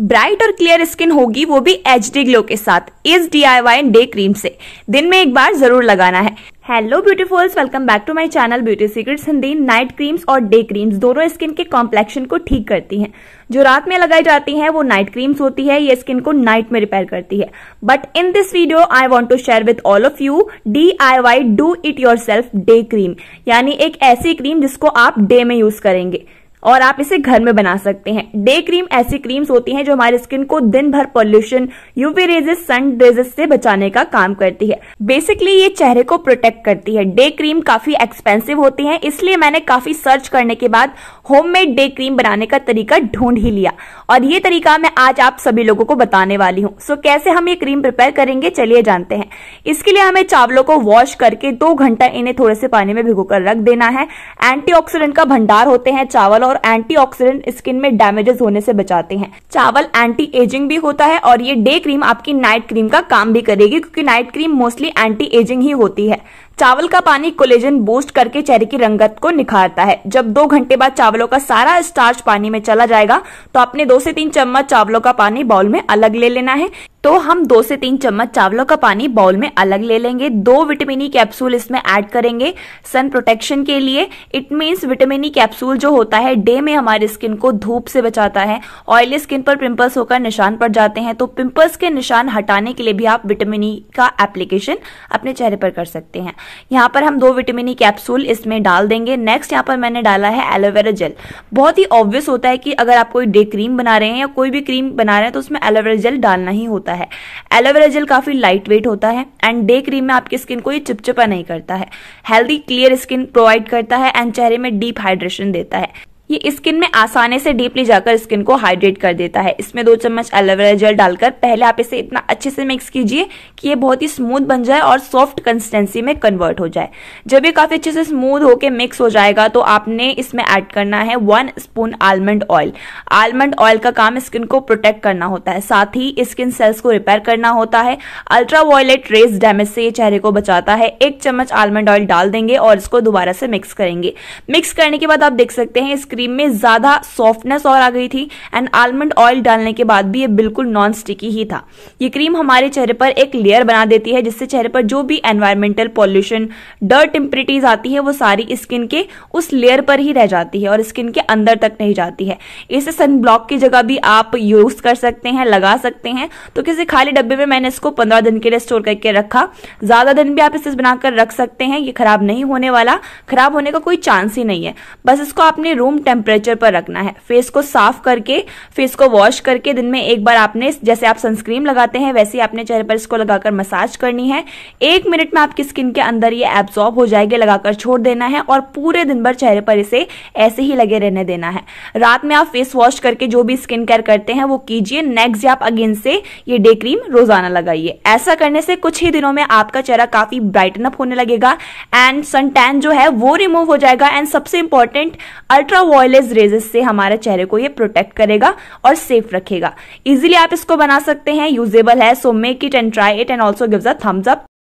bright और clear skin होगी वो भी एच डी ग्लो के साथ इस D I Y day cream से दिन में एक बार जरूर लगाना है hello beautifuls welcome back to my channel beauty secrets Hindi night creams और डे क्रीम्स दोनों स्किन के कॉम्प्लेक्शन को ठीक करती हैं जो रात में लगाई जाती हैं वो नाइट क्रीम्स होती है ये स्किन को नाइट में रिपेयर करती है but in this video I want to share with all of you D I Y do it yourself day cream यानी एक ऐसी क्रीम जिसको आप डे में यूज करेंगे और आप इसे घर में बना सकते हैं डे क्रीम ऐसी क्रीम्स होती हैं जो हमारी स्किन को दिन भर pollution UV rays sun rays से बचाने का काम करती है बेसिकली ये चेहरे को प्रोटेक्ट करती है डे क्रीम काफी एक्सपेंसिव होती है इसलिए मैंने काफी सर्च करने के बाद होममेड डे क्रीम बनाने का तरीका ढूंढ ही लिया और ये तरीका मैं आज आप सभी लोगों को बताने वाली हूँ सो कैसे हम ये क्रीम प्रिपेयर करेंगे चलिए जानते हैं इसके लिए हमें चावलों को वॉश करके दो घंटा इन्हें थोड़े से पानी में भिगो कर रख देना है एंटी का भंडार होते हैं चावल और एंटीऑक्सीडेंट स्किन में डैमेजेस होने से बचाते हैं चावल एंटी एजिंग भी होता है और ये डे क्रीम आपकी नाइट क्रीम का काम भी करेगी क्योंकि night cream mostly anti aging ही होती है चावल का पानी कोलेजन बूस्ट करके चेहरे की रंगत को निखारता है जब दो घंटे बाद चावलों का सारा स्टार्च पानी में चला जाएगा तो आपने दो से तीन चम्मच चावलों का पानी बाउल में अलग ले लेना है तो हम दो से तीन चम्मच चावलों का पानी बाउल में अलग ले लेंगे दो विटामिनी कैप्सूल इसमें ऐड करेंगे सन प्रोटेक्शन के लिए इट मीन्स विटामिनी कैप्सूल जो होता है डे में हमारी स्किन को धूप से बचाता है ऑयली स्किन पर पिंपल्स होकर निशान पड़ जाते हैं तो पिंपल्स के निशान हटाने के लिए भी आप विटामिनी का एप्लीकेशन अपने चेहरे पर कर सकते हैं यहाँ पर हम दो ई कैप्सूल इसमें डाल देंगे नेक्स्ट यहाँ पर मैंने डाला है एलोवेरा जेल बहुत ही ऑब्वियस होता है कि अगर आप कोई डे क्रीम बना रहे हैं या कोई भी क्रीम बना रहे हैं तो उसमें एलोवेरा जेल डालना ही होता है एलोवेरा जेल काफ़ी लाइट वेट होता है एंड डे क्रीम में आपकी स्किन को चिपचिपा नहीं करता है हेल्दी क्लियर स्किन प्रोवाइड करता है एंड चेहरे में डीप हाइड्रेशन देता है ये स्किन में आसानी से डीपली जाकर स्किन को हाइड्रेट कर देता है इसमें दो चम्मच एलोवेरा जेल डालकर पहले आप इसे इतना अच्छे से मिक्स कीजिए कि ये बहुत ही स्मूथ बन जाए और सॉफ्ट कंसिस्टेंसी में कन्वर्ट हो जाए जब ये काफी अच्छे से स्मूथ होकर मिक्स हो जाएगा तो आपने इसमें ऐड करना है one spoon almond oil almond oil का काम स्किन को प्रोटेक्ट करना होता है साथ ही स्किन सेल्स को रिपेयर करना होता है अल्ट्रा वायलेट रेस डैमेज से ये चेहरे को बचाता है एक चम्मच आलमंड ऑयल डाल देंगे और इसको दोबारा से मिक्स करेंगे मिक्स करने के बाद आप देख सकते हैं स्किन क्रीम में ज्यादा सॉफ्टनेस और आ गई थी एंड आलमंड ऑयल डालने के बाद भी ये बिल्कुल नॉन स्टिकी ही था ये क्रीम हमारे चेहरे पर एक लेयर बना देती है जिससे चेहरे पर जो भी एनवायरमेंटल पॉल्यूशन डर्ट इम्प्रिटीज आती है वो सारी स्किन के उस लेयर पर ही रह जाती है और स्किन के अंदर तक नहीं जाती है इसे सनब्लॉक की जगह भी आप यूज कर सकते हैं लगा सकते हैं तो किसी खाली डब्बे में मैंने इसको पंद्रह दिन के लिए स्टोर करके रखा ज्यादा दिन भी आप इसे बनाकर रख सकते हैं ये खराब नहीं होने वाला खराब होने का कोई चांस ही नहीं है बस इसको आपने रूम टेम्परेचर पर रखना है फेस को साफ करके फेस को वॉश करके दिन में एक बार आपने जैसे आप सनस्क्रीन लगाते हैं वैसे ही आपने चेहरे पर इसको लगाकर मसाज करनी है एक मिनट में आपकी स्किन के अंदर ये एब्जॉर्ब हो जाएगी लगाकर छोड़ देना है और पूरे दिन भर चेहरे पर इसे ऐसे ही लगे रहने देना है रात में आप फेस वॉश करके जो भी स्किन केयर करते हैं वो कीजिए नेक्स्ट आप अगेन से ये डे क्रीम रोजाना लगाइए ऐसा करने से कुछ ही दिनों में आपका चेहरा काफी ब्राइटन अप होने लगेगा एंड सन टैन जो है वो रिमूव हो जाएगा एंड सबसे इंपॉर्टेंट अल्ट्रा ऑयलेस रेजेस से हमारे चेहरे को ये प्रोटेक्ट करेगा और सेफ रखेगा इजिली आप इसको बना सकते हैं यूजेबल है so make it and try it and also gives a thumbs up